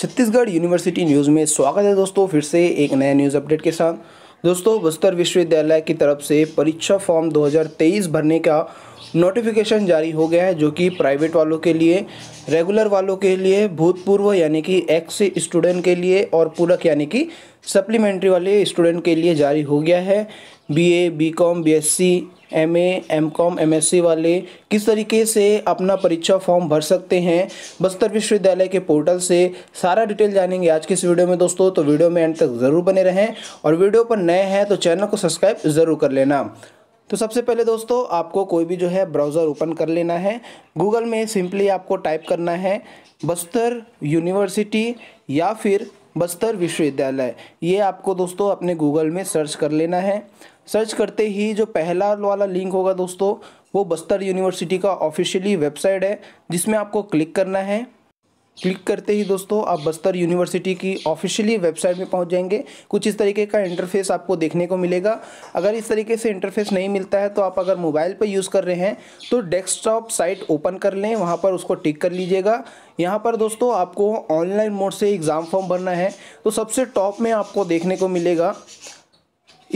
Chhattisgarh university news में स्वागत है दोस्तों फिर से एक नए न्यूज़ अपडेट के साथ दोस्तों बस्तर विश्वविद्यालय की तरफ से परीक्षा फॉर्म 2023 भरने का नोटिफिकेशन जारी हो गया है जो कि प्राइवेट वालों के लिए रेगुलर वालों के लिए भूतपूर्व यानी कि एक्स स्टूडेंट के लिए और पूरक यानी कि सप्लीमेंट्री वाले स्टूडेंट के लिए जारी हो गया है B B S C M A M com M S C वाले किस तरीके से अपना परीक्षा फॉर्म भर सकते हैं बस्तर विश्वविद्यालय के पोर्टल से सारा डिटेल जानेंगे आज के इस वीडियो में दोस्तों तो वीडियो में एंड तक ज़रूर बने रहें और वीडियो पर नए हैं तो चैनल को सब्सक्राइब ज़रूर कर लेना तो सबसे पहले दोस्तों आपको कोई भी जो है ब्राउज़र ओपन कर लेना है गूगल में सिंपली आपको टाइप करना है बस्तर यूनिवर्सिटी या फिर बस्तर विश्वविद्यालय ये आपको दोस्तों अपने गूगल में सर्च कर लेना है सर्च करते ही जो पहला वाला लिंक होगा दोस्तों वो बस्तर यूनिवर्सिटी का ऑफिशियली वेबसाइट है जिसमें आपको क्लिक करना है क्लिक करते ही दोस्तों आप बस्तर यूनिवर्सिटी की ऑफिशियली वेबसाइट में पहुंच जाएंगे कुछ इस तरीके का इंटरफेस आपको देखने को मिलेगा अगर इस तरीके से इंटरफेस नहीं मिलता है तो आप अगर मोबाइल पर यूज़ कर रहे हैं तो डेस्कटॉप साइट ओपन कर लें वहाँ पर उसको टिक कर लीजिएगा यहाँ पर दोस्तों आपको ऑनलाइन मोड से एग्ज़ाम फॉर्म भरना है तो सबसे टॉप में आपको देखने को मिलेगा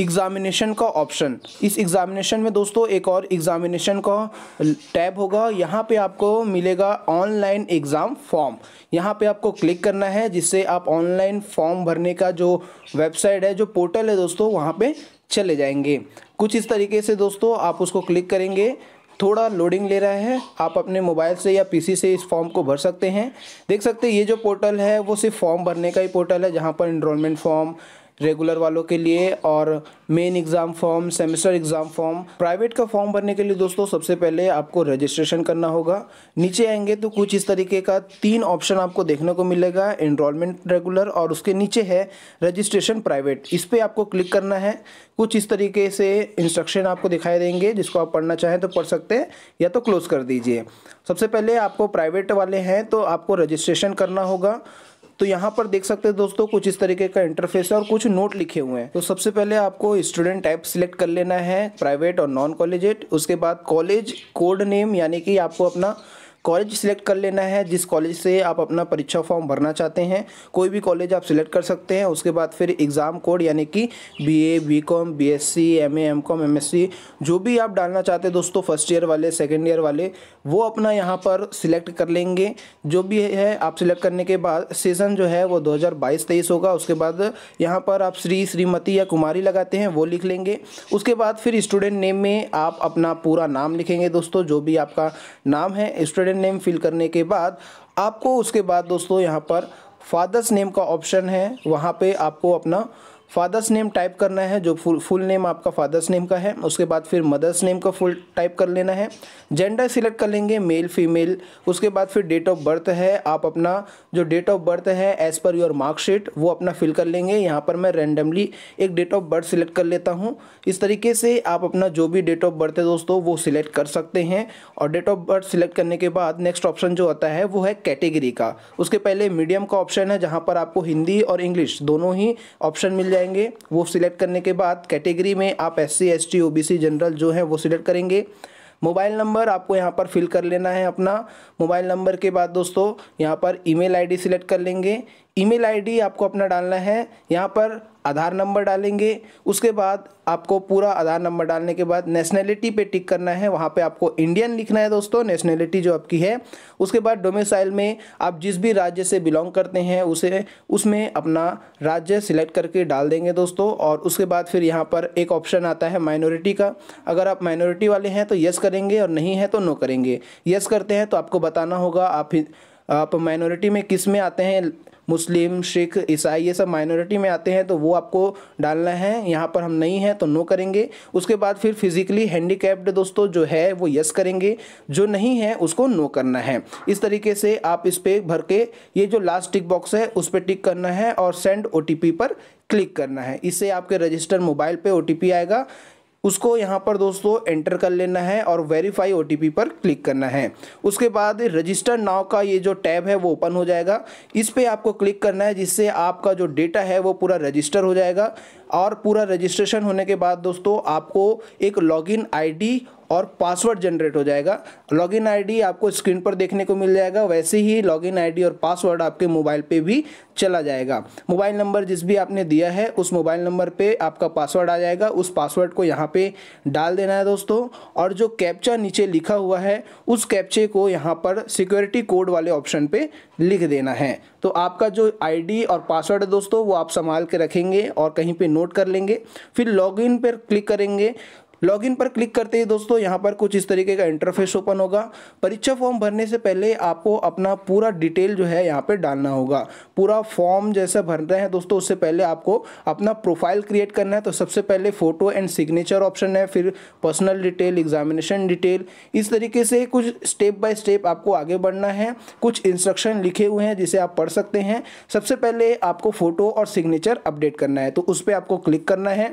एग्ज़ामिनेशन का ऑप्शन इस एग्ज़ामिनेशन में दोस्तों एक और एग्ज़ामिनेशन का टैब होगा यहाँ पे आपको मिलेगा ऑनलाइन एग्ज़ाम फॉर्म यहाँ पे आपको क्लिक करना है जिससे आप ऑनलाइन फॉर्म भरने का जो वेबसाइट है जो पोर्टल है दोस्तों वहाँ पे चले जाएंगे कुछ इस तरीके से दोस्तों आप उसको क्लिक करेंगे थोड़ा लोडिंग ले रहा है आप अपने मोबाइल से या पीसी से इस फॉर्म को भर सकते हैं देख सकते हैं ये जो पोर्टल है वो सिर्फ फॉर्म भरने का ही पोर्टल है जहाँ पर इनरोलमेंट फॉर्म रेगुलर वालों के लिए और main exam form semester exam form private का फॉर्म भरने के लिए दोस्तों सबसे पहले आपको रजिस्ट्रेशन करना होगा नीचे आएंगे तो कुछ इस तरीके का तीन ऑप्शन आपको देखने को मिलेगा इनरोलमेंट रेगुलर और उसके नीचे है रजिस्ट्रेशन प्राइवेट इस पर आपको क्लिक करना है कुछ इस तरीके से इंस्ट्रक्शन आपको दिखाई देंगे जिसको आप पढ़ना चाहें तो पढ़ सकते हैं या तो क्लोज़ कर दीजिए सबसे पहले आपको प्राइवेट वाले हैं तो आपको रजिस्ट्रेशन करना होगा तो यहाँ पर देख सकते हैं दोस्तों कुछ इस तरीके का इंटरफेस है और कुछ नोट लिखे हुए हैं तो सबसे पहले आपको स्टूडेंट टाइप सिलेक्ट कर लेना है प्राइवेट और नॉन कॉलेजेट उसके बाद कॉलेज कोड नेम यानी कि आपको अपना कॉलेज सिलेक्ट कर लेना है जिस कॉलेज से आप अपना परीक्षा फॉर्म भरना चाहते हैं कोई भी कॉलेज आप सिलेक्ट कर सकते हैं उसके बाद फिर एग्ज़ाम कोड यानी कि B A B com B S C M A M com M S C जो भी आप डालना चाहते हैं दोस्तों फर्स्ट ईयर वाले सेकेंड ईयर वाले वो अपना यहाँ पर सिलेक्ट कर लेंगे जो भी है आप सिलेक्ट करने के बाद सीजन जो है वो दो हज़ार बाईस तेईस होगा उसके बाद यहाँ पर आप श्री श्रीमती या कुमारी लगाते हैं वो लिख लेंगे उसके बाद फिर स्टूडेंट नेम में आप अपना पूरा नाम लिखेंगे दोस्तों जो भी आपका नाम है स्टूडेंट स्टूडेंट नेम फिल करने के बाद आपको उसके बाद दोस्तों यहाँ पर फादर्स नेम का ऑप्शन है वहाँ पे आपको अपना फादर्स नेम टाइप करना है जो फुल फुल नेम आपका फादर्स नेम का है उसके बाद फिर मदर्स नेम का फुल टाइप कर लेना है जेंडर सिलेक्ट कर लेंगे मेल फीमेल उसके बाद फिर डेट ऑफ बर्थ है आप अपना जो डेट ऑफ बर्थ है एज़ पर योर मार्कशीट वो अपना फिल कर लेंगे यहाँ पर मैं रेंडमली एक डेट ऑफ बर्थ सिलेक्ट कर लेता हूँ इस तरीके से आप अपना जो भी डेट ऑफ बर्थ है दोस्तों वो सिलेक्ट कर सकते हैं और डेट ऑफ बर्थ सिलेक्ट करने के बाद नेक्स्ट ऑप्शन जो आता है वो है कैटेगरी का उसके पहले मीडियम का ऑप्शन है जहाँ पर आपको हिंदी और इंग्लिश दोनों ही ऑप्शन मिल जाए जाएंगे वो सिलेक्ट करने के बाद कैटेगरी में आप S C S T O B C general जो है वो सिलेक्ट करेंगे मोबाइल नंबर आपको यहाँ पर फिल कर लेना है अपना मोबाइल नंबर के बाद दोस्तों यहाँ पर ईमेल आईडी सिलेक्ट कर लेंगे ईमेल आईडी आपको अपना डालना है यहाँ पर आधार नंबर डालेंगे उसके बाद आपको पूरा आधार नंबर डालने के बाद नेशनैलिटी पे टिक करना है वहाँ पे आपको इंडियन लिखना है दोस्तों नेशनैलिटी जो आपकी है उसके बाद डोमिसाइल में आप जिस भी राज्य से बिलोंग करते हैं उसे उसमें अपना राज्य सिलेक्ट करके डाल देंगे दोस्तों और उसके बाद फिर यहाँ पर एक ऑप्शन आता है माइनॉरिटी का अगर आप माइनॉरिटी वाले हैं तो यस करेंगे और नहीं है तो नो करेंगे यस करते हैं तो आपको बताना होगा आप आप माइनॉरिटी में किस में आते हैं मुस्लिम सिख ईसाई ये सब माइनॉरिटी में आते हैं तो वो आपको डालना है यहाँ पर हम नहीं हैं तो नो करेंगे उसके बाद फिर फिजिकली हैंडीकैप्ड दोस्तों जो है वो यस करेंगे जो नहीं है उसको नो करना है इस तरीके से आप इस पर भर के ये जो लास्ट टिक बॉक्स है उस पर टिक करना है और सेंड ओ पर क्लिक करना है इससे आपके रजिस्टर मोबाइल पे ओ आएगा उसको यहाँ पर दोस्तों एंटर कर लेना है और वेरीफाई ओ पर क्लिक करना है उसके बाद रजिस्टर नाव का ये जो टैब है वो ओपन हो जाएगा इस पर आपको क्लिक करना है जिससे आपका जो डेटा है वो पूरा रजिस्टर हो जाएगा और पूरा रजिस्ट्रेशन होने के बाद दोस्तों आपको एक लॉगिन आईडी और पासवर्ड जनरेट हो जाएगा लॉगिन आईडी आपको स्क्रीन पर देखने को मिल जाएगा वैसे ही लॉगिन आईडी और पासवर्ड आपके मोबाइल पे भी चला जाएगा मोबाइल नंबर जिस भी आपने दिया है उस मोबाइल नंबर पे आपका पासवर्ड आ जाएगा उस पासवर्ड को यहाँ पे डाल देना है दोस्तों और जो कैप्चा नीचे लिखा हुआ है उस कैप्चे को यहाँ पर सिक्योरिटी कोड वाले ऑप्शन पर लिख देना है तो आपका जो आईडी और पासवर्ड है दोस्तों वो आप संभाल के रखेंगे और कहीं पे नोट कर लेंगे फिर लॉगिन पर क्लिक करेंगे लॉगिन पर क्लिक करते ही दोस्तों यहाँ पर कुछ इस तरीके का इंटरफेस ओपन होगा परीक्षा फॉर्म भरने से पहले आपको अपना पूरा डिटेल जो है यहाँ पर डालना होगा पूरा फॉर्म जैसे भर रहे हैं दोस्तों उससे पहले आपको अपना प्रोफाइल क्रिएट करना है तो सबसे पहले फ़ोटो एंड सिग्नेचर ऑप्शन है फिर पर्सनल डिटेल एग्जामिनेशन डिटेल इस तरीके से कुछ स्टेप बाय स्टेप आपको आगे बढ़ना है कुछ इंस्ट्रक्शन लिखे हुए हैं जिसे आप पढ़ सकते हैं सबसे पहले आपको फ़ोटो और सिग्नेचर अपडेट करना है तो उस पर आपको क्लिक करना है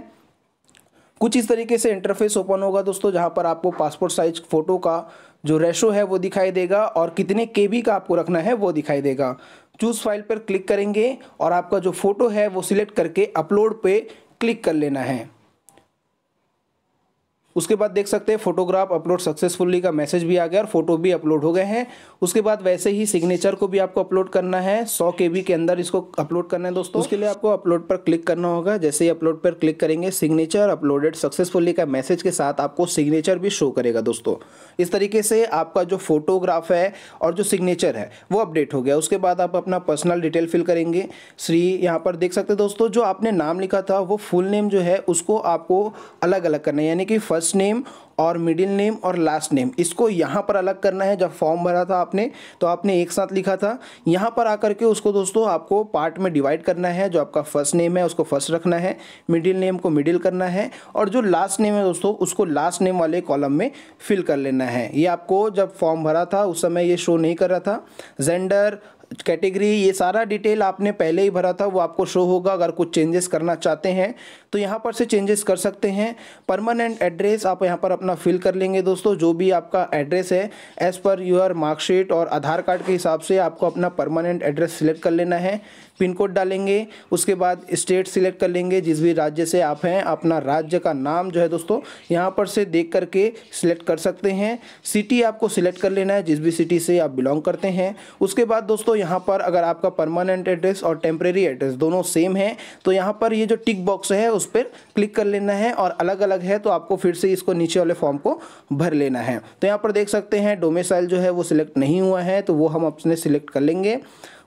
कुछ इस तरीके से इंटरफेस ओपन होगा दोस्तों जहाँ पर आपको पासपोर्ट साइज फ़ोटो का जो रेशो है वो दिखाई देगा और कितने के का आपको रखना है वो दिखाई देगा चूज़ फाइल पर क्लिक करेंगे और आपका जो फ़ोटो है वो सिलेक्ट करके अपलोड पे क्लिक कर लेना है उसके बाद देख सकते हैं फोटोग्राफ अपलोड सक्सेसफुली का मैसेज भी आ गया और फोटो भी अपलोड हो गए हैं उसके बाद वैसे ही सिग्नेचर को भी आपको अपलोड करना है सौ के के अंदर इसको अपलोड करना है दोस्तों उसके लिए आपको अपलोड पर क्लिक करना होगा जैसे ही अपलोड पर क्लिक करेंगे सिग्नेचर अपलोडेड सक्सेसफुली का मैसेज के साथ आपको सिग्नेचर भी शो करेगा दोस्तों इस तरीके से आपका जो फोटोग्राफ है और जो सिग्नेचर है वो अपडेट हो गया उसके बाद आप अपना पर्सनल डिटेल फिल करेंगे श्री यहाँ पर देख सकते दोस्तों जो आपने नाम लिखा था वो फुल नेम जो है उसको आपको अलग अलग करना है यानी कि फर्स्ट first name और मिडिल नेम और लास्ट नेम इसको यहाँ पर अलग करना है जब फॉर्म भरा था आपने तो आपने एक साथ लिखा था यहाँ पर आकर के उसको दोस्तों आपको पार्ट में डिवाइड करना है जो आपका फर्स्ट नेम है उसको फर्स्ट रखना है मिडिल नेम को मिडिल करना है और जो लास्ट नेम है दोस्तों उसको लास्ट नेम वाले कॉलम में फिल कर लेना है ये आपको जब फॉर्म भरा था उस समय ये शो नहीं कर रहा था जेंडर कैटेगरी ये सारा डिटेल आपने पहले ही भरा था वो आपको शो होगा अगर कुछ चेंजेस करना चाहते हैं तो यहाँ पर से चेंजेस कर सकते हैं परमानेंट एड्रेस आप यहाँ पर अपना अपना फिल कर लेंगे दोस्तों जो भी आपका एड्रेस है एज़ पर यूर मार्कशीट और आधार कार्ड के हिसाब से आपको अपना परमानेंट एड्रेस सिलेक्ट कर लेना है पिन कोड डालेंगे उसके बाद स्टेट सिलेक्ट कर लेंगे जिस भी राज्य से आप हैं अपना राज्य का नाम जो है दोस्तों यहाँ पर से देख करके सिलेक्ट कर सकते हैं सिटी आपको सिलेक्ट कर लेना है जिस भी सिटी से आप बिलोंग करते हैं उसके बाद दोस्तों यहाँ पर अगर आपका परमानेंट एड्रेस और टेम्प्रेरी एड्रेस दोनों सेम है तो यहाँ पर ये जो टिक बॉक्स है उस पर क्लिक कर लेना है और अलग अलग है तो आपको फिर से इसको नीचे वाले फॉर्म को भर लेना है तो यहाँ पर देख सकते हैं डोमेसाइल जो है वो सिलेक्ट नहीं हुआ है तो वो हम अपने सिलेक्ट कर लेंगे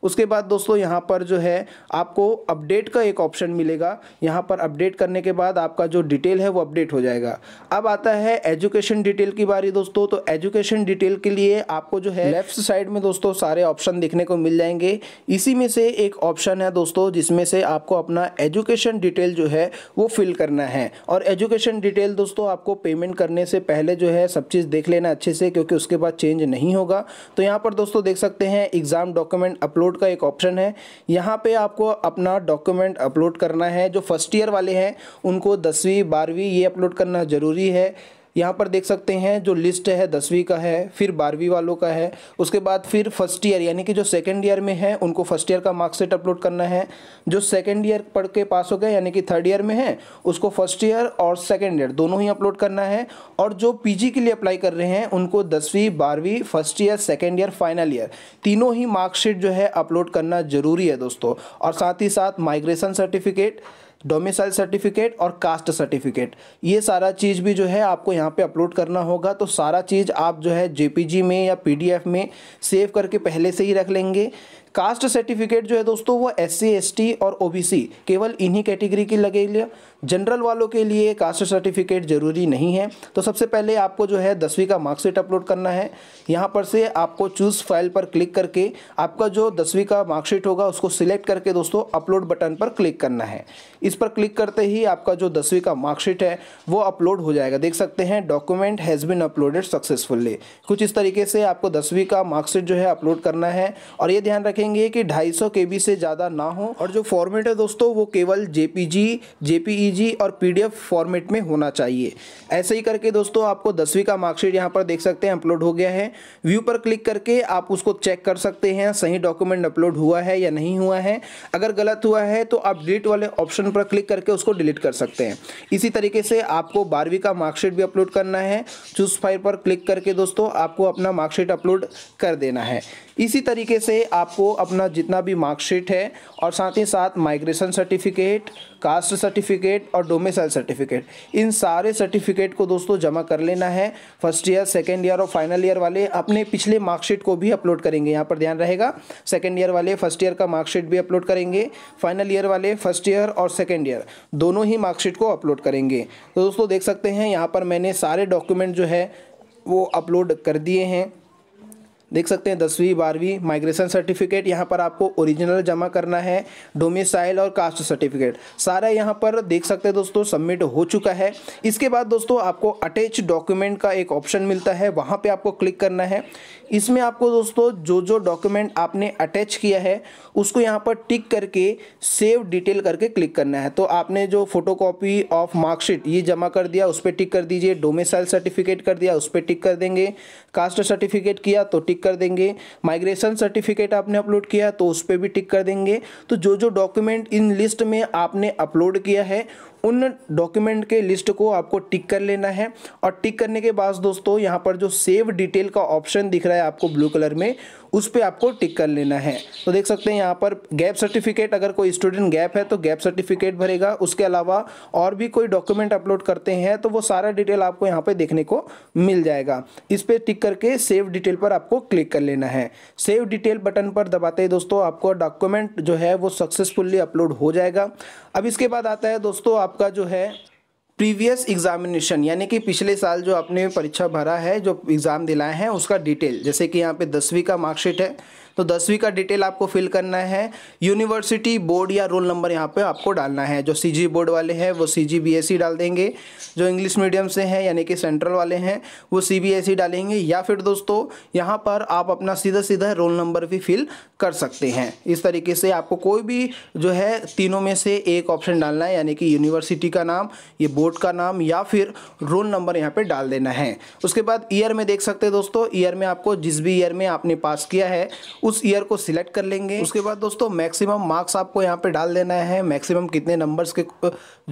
उसके बाद दोस्तों यहाँ पर जो है आपको अपडेट का एक ऑप्शन मिलेगा यहाँ पर अपडेट करने के बाद आपका जो डिटेल है वो अपडेट हो जाएगा अब आता है एजुकेशन डिटेल की बारी दोस्तों तो एजुकेशन डिटेल के लिए आपको जो है लेफ्ट साइड में दोस्तों सारे ऑप्शन देखने को मिल जाएंगे इसी में से एक ऑप्शन है दोस्तों जिसमें से आपको अपना एजुकेशन डिटेल जो है वो फिल करना है और एजुकेशन डिटेल दोस्तों आपको पेमेंट करने से पहले जो है सब चीज़ देख लेना अच्छे से क्योंकि उसके बाद चेंज नहीं होगा तो यहाँ पर दोस्तों देख सकते हैं एग्ज़ाम डॉक्यूमेंट अपलोड अपलोड का एक ऑप्शन है यहाँ पे आपको अपना डॉक्यूमेंट अपलोड करना है जो फर्स्ट ईयर वाले हैं उनको दसवीं बारहवीं ये अपलोड करना ज़रूरी है यहाँ पर देख सकते हैं जो लिस्ट है दसवीं का है फिर बारहवीं वालों का है उसके बाद फिर फर्स्ट ईयर यानी कि जो सेकेंड ईयर में है उनको फर्स्ट ईयर का मार्कशीट अपलोड करना है जो सेकेंड ईयर पढ़ के पास हो गए यानी कि थर्ड ईयर में है उसको फर्स्ट ईयर और सेकेंड ईयर दोनों ही अपलोड करना है और जो पी के लिए अप्लाई कर रहे हैं उनको दसवीं बारहवीं first year second year final year तीनों ही मार्कशीट जो है अपलोड करना ज़रूरी है दोस्तों और साथ ही साथ माइग्रेशन सर्टिफिकेट डोमिसाइल सर्टिफिकेट और कास्ट सर्टिफिकेट ये सारा चीज़ भी जो है आपको यहाँ पे अपलोड करना होगा तो सारा चीज़ आप जो है जेपीजी में या पीडीएफ में सेव करके पहले से ही रख लेंगे कास्ट सर्टिफिकेट जो है दोस्तों वो एस सी और ओ केवल इन्हीं कैटेगरी की लगेगी जनरल वालों के लिए कास्ट सर्टिफिकेट ज़रूरी नहीं है तो सबसे पहले आपको जो है दसवीं का मार्कशीट अपलोड करना है यहाँ पर से आपको चूज़ फाइल पर क्लिक करके आपका जो दसवीं का मार्कशीट होगा उसको सिलेक्ट करके दोस्तों अपलोड बटन पर क्लिक करना है इस पर क्लिक करते ही आपका जो दसवीं का मार्कशीट है वो अपलोड हो जाएगा देख सकते हैं document has been uploaded successfully कुछ इस तरीके से आपको दसवीं का मार्कशीट जो है अपलोड करना है और ये ध्यान रखें रखेंगे कि 250 केबी से ज़्यादा ना हो और जो फॉर्मेट है दोस्तों वो केवल जेपीजी जेपीईजी और पीडीएफ फॉर्मेट में होना चाहिए ऐसे ही करके दोस्तों आपको दसवीं का मार्कशीट यहाँ पर देख सकते हैं अपलोड हो गया है व्यू पर क्लिक करके आप उसको चेक कर सकते हैं सही डॉक्यूमेंट अपलोड हुआ है या नहीं हुआ है अगर गलत हुआ है तो आप डिलीट वाले ऑप्शन पर क्लिक करके उसको डिलीट कर सकते हैं इसी तरीके से आपको बारहवीं का मार्कशीट भी अपलोड करना है चूज फाइल पर क्लिक करके दोस्तों आपको अपना मार्कशीट अपलोड कर देना है इसी तरीके से आपको अपना जितना भी मार्कशीट है और साथ ही साथ माइग्रेशन सर्टिफिकेट कास्ट सर्टिफिकेट और डोमिसाइल सर्टिफिकेट इन सारे सर्टिफिकेट को दोस्तों जमा कर लेना है फर्स्ट ईयर सेकेंड ईयर और फाइनल ईयर वाले अपने पिछले मार्कशीट को भी अपलोड करेंगे यहाँ पर ध्यान रहेगा सेकेंड ईयर वाले फर्स्ट ईयर का मार्कशीट भी अपलोड करेंगे फाइनल ईयर वाले फर्स्ट ईयर और सेकेंड ईयर दोनों ही मार्कशीट को अपलोड करेंगे तो दोस्तों देख सकते हैं यहाँ पर मैंने सारे डॉक्यूमेंट जो है वो अपलोड कर दिए हैं देख सकते हैं दसवीं बारहवीं माइग्रेशन सर्टिफिकेट यहाँ पर आपको ओरिजिनल जमा करना है डोमिसाइल और कास्ट सर्टिफिकेट सारा यहाँ पर देख सकते हैं दोस्तों सबमिट हो चुका है इसके बाद दोस्तों आपको अटैच डॉक्यूमेंट का एक ऑप्शन मिलता है वहाँ पर आपको क्लिक करना है इसमें आपको दोस्तों जो जो डॉक्यूमेंट आपने अटैच किया है उसको यहाँ पर टिक करके सेव डिटेल करके क्लिक करना है तो आपने जो फोटो कॉपी ऑफ मार्कशीट ये जमा कर दिया उस पर टिक कर दीजिए डोमिसाइल सर्टिफिकेट कर दिया उस पर टिक कर देंगे कास्ट सर्टिफिकेट किया तो टिक कर देंगे माइग्रेशन सर्टिफिकेट आपने अपलोड किया तो उस पर भी टिक कर देंगे तो जो जो डॉक्यूमेंट इन लिस्ट में आपने अपलोड किया है उन डॉक्यूमेंट के लिस्ट को आपको टिक कर लेना है और टिक करने के बाद दोस्तों यहाँ पर जो सेव डिटेल का ऑप्शन दिख रहा है आपको ब्लू कलर में उस पर आपको टिक कर लेना है तो देख सकते हैं यहाँ पर गैप सर्टिफिकेट अगर कोई स्टूडेंट गैप है तो गैप सर्टिफिकेट भरेगा उसके अलावा और भी कोई डॉक्यूमेंट अपलोड करते हैं तो वो सारा डिटेल आपको यहाँ पर देखने को मिल जाएगा इस पर टिक करके सेव डिटेल पर आपको क्लिक कर लेना है सेव डिटेल बटन पर दबाते दोस्तों आपको डॉक्यूमेंट जो है वो सक्सेसफुली अपलोड हो जाएगा अब इसके बाद आता है दोस्तों आप आपका जो है प्रीवियस एग्जामिनेशन यानी कि पिछले साल जो आपने परीक्षा भरा है जो एग्ज़ाम दिलाए हैं उसका डिटेल जैसे कि यहाँ पे दसवीं का मार्कशीट है तो दसवीं का डिटेल आपको फिल करना है यूनिवर्सिटी बोर्ड या रोल नंबर यहाँ पे आपको डालना है जो सी e बोर्ड वाले हैं वो सी जी e e डाल देंगे जो इंग्लिश मीडियम से हैं यानी कि सेंट्रल वाले हैं वो सी डालेंगे या फिर दोस्तों यहाँ पर आप अपना सीधा सीधा रोल नंबर भी फिल कर सकते हैं इस तरीके से आपको कोई भी जो है तीनों में से एक ऑप्शन डालना है यानी कि यूनिवर्सिटी का नाम ये बोर्ड का नाम या फिर रोल नंबर यहाँ पर डाल देना है उसके बाद ईयर में देख सकते हैं दोस्तों ईयर में आपको जिस भी ईयर में आपने पास किया है उस ईयर को सिलेक्ट कर लेंगे उसके बाद दोस्तों मैक्सिमम मार्क्स आपको यहाँ पे डाल देना है मैक्सिमम कितने नंबर्स के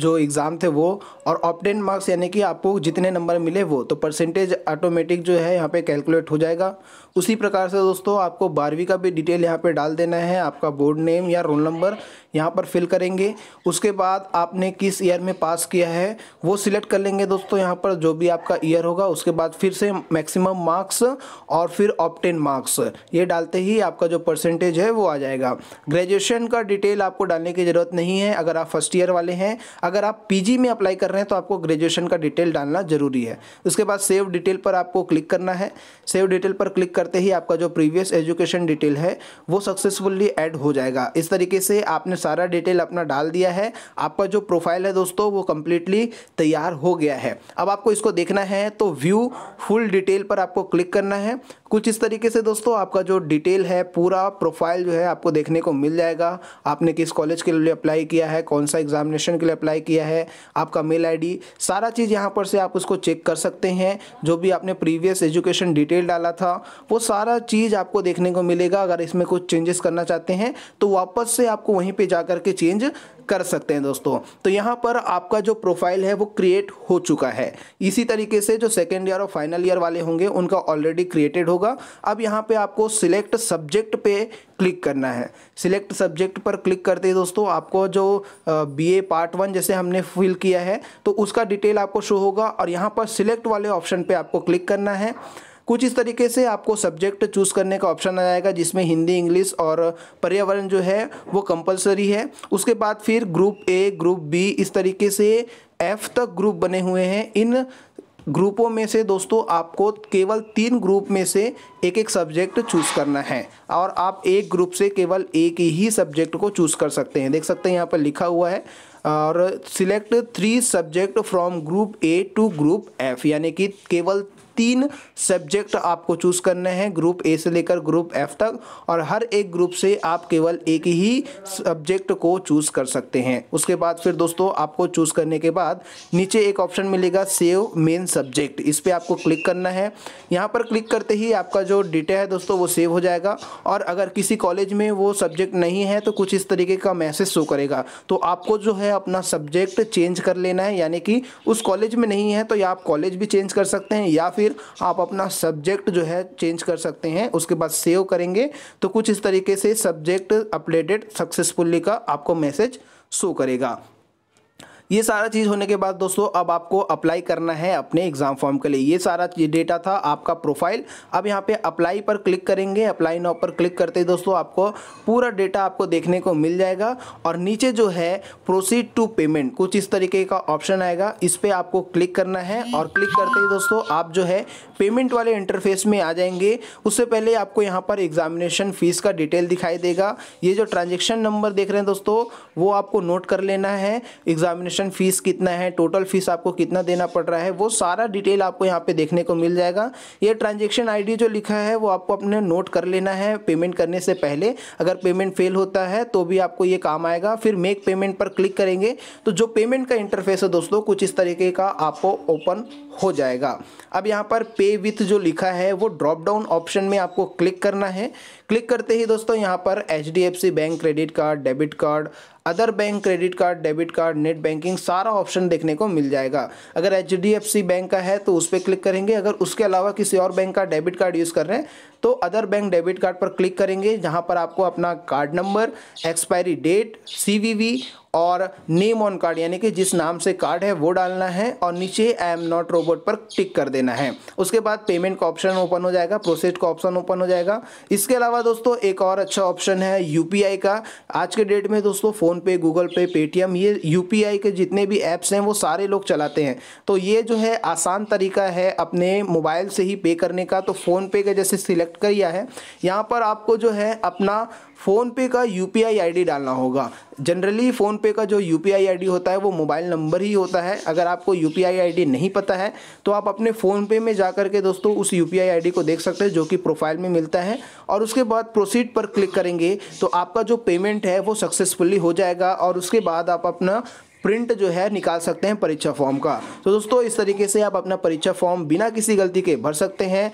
जो एग्ज़ाम थे वो और ऑप्टेन मार्क्स यानी कि आपको जितने नंबर मिले वो तो परसेंटेज ऑटोमेटिक जो है यहाँ पे कैलकुलेट हो जाएगा उसी प्रकार से दोस्तों आपको बारहवीं का भी डिटेल यहाँ पे डाल देना है आपका बोर्ड नेम या रोल नंबर यहाँ पर फिल करेंगे उसके बाद आपने किस ईयर में पास किया है वो सिलेक्ट कर लेंगे दोस्तों यहाँ पर जो भी आपका ईयर होगा उसके बाद फिर से मैक्सिमम मार्क्स और फिर ऑप्टेन मार्क्स ये डालते ही आपका जो परसेंटेज है वो आ जाएगा ग्रेजुएशन का डिटेल आपको डालने की ज़रूरत नहीं है अगर आप फर्स्ट ईयर वाले हैं अगर आप पी में अप्लाई कर रहे हैं तो आपको ग्रेजुएशन का डिटेल डालना ज़रूरी है उसके बाद सेव डिटेल पर आपको क्लिक करना है सेव डिटेल पर क्लिक करते ही आपका जो प्रीवियस एजुकेशन डिटेल है वो सक्सेसफुली एड हो जाएगा इस तरीके से आपने सारा डिटेल अपना डाल दिया है आपका जो प्रोफाइल है दोस्तों वो कम्प्लीटली तैयार हो गया है अब आपको इसको देखना है तो व्यू फुल डिटेल पर आपको क्लिक करना है कुछ इस तरीके से दोस्तों आपका जो डिटेल है पूरा प्रोफाइल जो है आपको देखने को मिल जाएगा आपने किस कॉलेज के लिए अप्लाई किया है कौन सा एग्जामिनेशन के लिए अप्लाई किया है आपका मेल आईडी सारा चीज़ यहाँ पर से आप उसको चेक कर सकते हैं जो भी आपने प्रीवियस एजुकेशन डिटेल डाला था वो सारा चीज़ आपको देखने को मिलेगा अगर इसमें कुछ चेंजेस करना चाहते हैं तो वापस से आपको वहीं पर जा करके चेंज कर सकते हैं दोस्तों तो यहाँ पर आपका जो प्रोफाइल है वो क्रिएट हो चुका है इसी तरीके से जो सेकेंड ईयर और फाइनल ईयर वाले होंगे उनका ऑलरेडी क्रिएटेड होगा अब यहाँ पे आपको सिलेक्ट सब्जेक्ट पे क्लिक करना है सिलेक्ट सब्जेक्ट पर क्लिक करते हैं दोस्तों आपको जो बी ए पार्ट वन जैसे हमने फिल किया है तो उसका डिटेल आपको शो होगा और यहाँ पर सिलेक्ट वाले ऑप्शन पर आपको क्लिक करना है कुछ इस तरीके से आपको सब्जेक्ट चूज़ करने का ऑप्शन आ जाएगा जिसमें हिंदी इंग्लिश और पर्यावरण जो है वो कंपलसरी है उसके बाद फिर ग्रुप ए ग्रुप बी इस तरीके से एफ तक ग्रुप बने हुए हैं इन ग्रुपों में से दोस्तों आपको केवल तीन ग्रुप में से एक एक सब्जेक्ट चूज़ करना है और आप एक ग्रुप से केवल एक ही सब्जेक्ट को चूज़ कर सकते हैं देख सकते हैं यहाँ पर लिखा हुआ है और select three subject from group A to group F यानी कि केवल तीन सब्जेक्ट आपको चूज़ करने हैं ग्रुप ए से लेकर ग्रुप एफ तक और हर एक ग्रुप से आप केवल एक ही सब्जेक्ट को चूज़ कर सकते हैं उसके बाद फिर दोस्तों आपको चूज़ करने के बाद नीचे एक ऑप्शन मिलेगा सेव मेन सब्जेक्ट इस पर आपको क्लिक करना है यहाँ पर क्लिक करते ही आपका जो डेटा है दोस्तों वो सेव हो जाएगा और अगर किसी कॉलेज में वो सब्जेक्ट नहीं है तो कुछ इस तरीके का मैसेज शो करेगा तो आपको जो है अपना सब्जेक्ट चेंज कर लेना है यानी कि उस कॉलेज में नहीं है तो या आप कॉलेज भी चेंज कर सकते हैं या फिर फिर आप अपना सब्जेक्ट जो है चेंज कर सकते हैं उसके बाद सेव करेंगे तो कुछ इस तरीके से सब्जेक्ट अपडेटेड सक्सेसफुली का आपको मैसेज शो करेगा ये सारा चीज़ होने के बाद दोस्तों अब आपको अप्लाई करना है अपने एग्ज़ाम फॉर्म के लिए ये सारा डेटा था आपका प्रोफाइल अब यहाँ पे अप्लाई पर क्लिक करेंगे अप्लाई नाउ पर क्लिक करते ही दोस्तों आपको पूरा डेटा आपको देखने को मिल जाएगा और नीचे जो है प्रोसीड टू पेमेंट कुछ इस तरीके का ऑप्शन आएगा इस पर आपको क्लिक करना है और क्लिक करते ही दोस्तों आप जो है पेमेंट वाले इंटरफेस में आ जाएंगे उससे पहले आपको यहाँ पर एग्जामिनेशन फ़ीस का डिटेल दिखाई देगा ये जो ट्रांजेक्शन नंबर देख रहे हैं दोस्तों वो आपको नोट कर लेना है एग्जामिनेशन रजिस्ट्रेशन फीस कितना है टोटल फीस आपको कितना देना पड़ रहा है वो सारा डिटेल आपको यहाँ पे देखने को मिल जाएगा ये ट्रांजेक्शन आई जो लिखा है वो आपको अपने नोट कर लेना है पेमेंट करने से पहले अगर पेमेंट फेल होता है तो भी आपको ये काम आएगा फिर मेक पेमेंट पर क्लिक करेंगे तो जो पेमेंट का इंटरफेस है दोस्तों कुछ इस तरीके का आपको ओपन हो जाएगा अब यहाँ पर पे विथ जो लिखा है वो ड्रॉप डाउन ऑप्शन में आपको क्लिक करना है क्लिक करते ही दोस्तों यहाँ पर H bank credit card debit card other bank credit card debit card net banking सारा ऑप्शन देखने को मिल जाएगा अगर एच बैंक का है तो उस पर क्लिक करेंगे अगर उसके अलावा किसी और बैंक का डेबिट कार्ड यूज़ कर रहे हैं तो अदर बैंक डेबिट कार्ड पर क्लिक करेंगे जहाँ पर आपको अपना card number expiry date C और नेम ऑन कार्ड यानी कि जिस नाम से कार्ड है वो डालना है और नीचे आई एम नॉट रोबोट पर टिक कर देना है उसके बाद पेमेंट का ऑप्शन ओपन हो जाएगा प्रोसेस का ऑप्शन ओपन हो जाएगा इसके अलावा दोस्तों एक और अच्छा ऑप्शन है यूपीआई का आज के डेट में दोस्तों फ़ोनपे गूगल पे पेटीएम ये यूपीआई के जितने भी ऐप्स हैं वो सारे लोग चलाते हैं तो ये जो है आसान तरीका है अपने मोबाइल से ही पे करने का तो फ़ोनपे का जैसे सिलेक्ट कर है यहाँ पर आपको जो है अपना फ़ोनपे का U P I I D डालना होगा जनरली फ़ोनपे का जो यू पी आई होता है वो मोबाइल नंबर ही होता है अगर आपको यू पी आई नहीं पता है तो आप अपने फ़ोनपे में जा करके दोस्तों उस यू पी आई को देख सकते हैं जो कि प्रोफाइल में मिलता है और उसके बाद प्रोसीड पर क्लिक करेंगे तो आपका जो पेमेंट है वो सक्सेसफुली हो जाएगा और उसके बाद आप अपना प्रिंट जो है निकाल सकते हैं परीक्षा फॉर्म का तो दोस्तों इस तरीके से आप अपना परीक्षा फॉर्म बिना किसी गलती के भर सकते हैं